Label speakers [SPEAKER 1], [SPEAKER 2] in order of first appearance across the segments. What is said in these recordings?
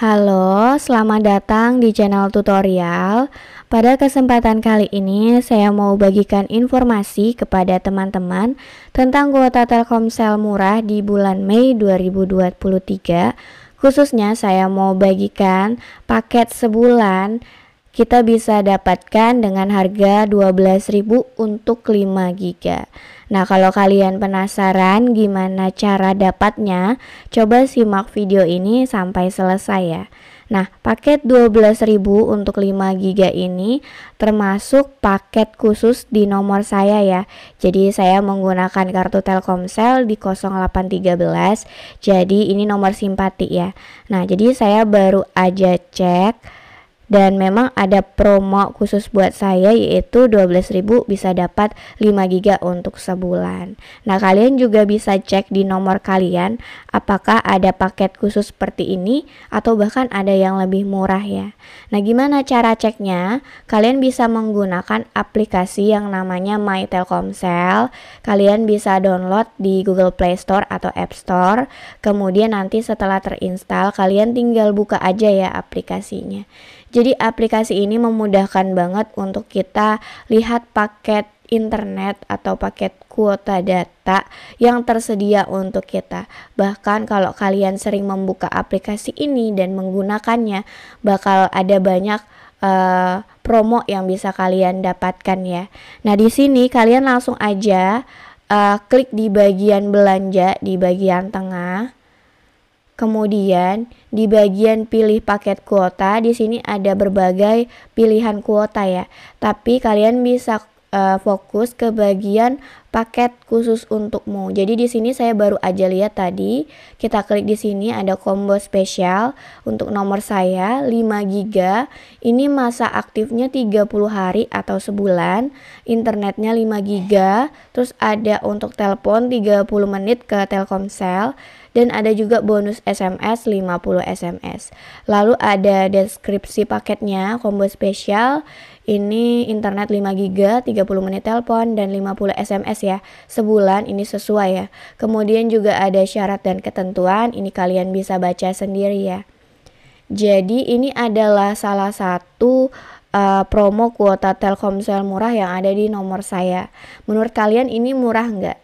[SPEAKER 1] Halo, selamat datang di channel tutorial. Pada kesempatan kali ini, saya mau bagikan informasi kepada teman-teman tentang kuota Telkomsel murah di bulan Mei 2023. Khususnya saya mau bagikan paket sebulan kita bisa dapatkan dengan harga 12.000 untuk 5 GB. Nah, kalau kalian penasaran gimana cara dapatnya, coba simak video ini sampai selesai ya. Nah, paket 12.000 untuk 5 giga ini termasuk paket khusus di nomor saya ya. Jadi saya menggunakan kartu Telkomsel di 0813. Jadi ini nomor simpati ya. Nah, jadi saya baru aja cek dan memang ada promo khusus buat saya yaitu 12.000 bisa dapat 5 giga untuk sebulan. Nah, kalian juga bisa cek di nomor kalian apakah ada paket khusus seperti ini atau bahkan ada yang lebih murah ya. Nah, gimana cara ceknya? Kalian bisa menggunakan aplikasi yang namanya My Telkomsel. Kalian bisa download di Google Play Store atau App Store. Kemudian nanti setelah terinstall kalian tinggal buka aja ya aplikasinya. Jadi aplikasi ini memudahkan banget untuk kita lihat paket internet atau paket kuota data yang tersedia untuk kita. Bahkan kalau kalian sering membuka aplikasi ini dan menggunakannya, bakal ada banyak uh, promo yang bisa kalian dapatkan ya. Nah, di sini kalian langsung aja uh, klik di bagian belanja di bagian tengah Kemudian di bagian pilih paket kuota di sini ada berbagai pilihan kuota ya. Tapi kalian bisa uh, fokus ke bagian paket khusus untukmu. Jadi di sini saya baru aja lihat tadi, kita klik di sini ada combo spesial untuk nomor saya 5 GB. Ini masa aktifnya 30 hari atau sebulan, internetnya 5 GB, terus ada untuk telepon 30 menit ke Telkomsel dan ada juga bonus SMS 50 SMS. Lalu ada deskripsi paketnya combo spesial ini internet 5 GB, 30 menit telepon dan 50 SMS ya. Sebulan ini sesuai ya. Kemudian juga ada syarat dan ketentuan, ini kalian bisa baca sendiri ya. Jadi ini adalah salah satu uh, promo kuota Telkomsel murah yang ada di nomor saya. Menurut kalian ini murah nggak?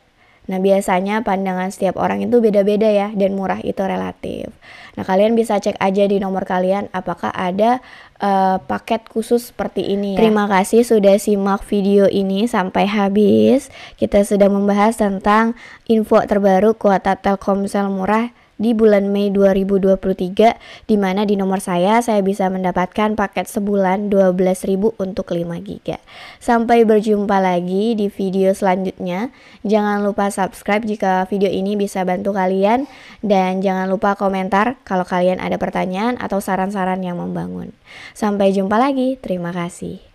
[SPEAKER 1] Nah, biasanya pandangan setiap orang itu beda-beda ya dan murah itu relatif. Nah, kalian bisa cek aja di nomor kalian apakah ada uh, paket khusus seperti ini ya. Terima kasih sudah simak video ini sampai habis. Kita sudah membahas tentang info terbaru kuota Telkomsel murah di bulan Mei 2023 di mana di nomor saya saya bisa mendapatkan paket sebulan 12.000 untuk 5 giga. Sampai berjumpa lagi di video selanjutnya. Jangan lupa subscribe jika video ini bisa bantu kalian dan jangan lupa komentar kalau kalian ada pertanyaan atau saran-saran yang membangun. Sampai jumpa lagi. Terima kasih.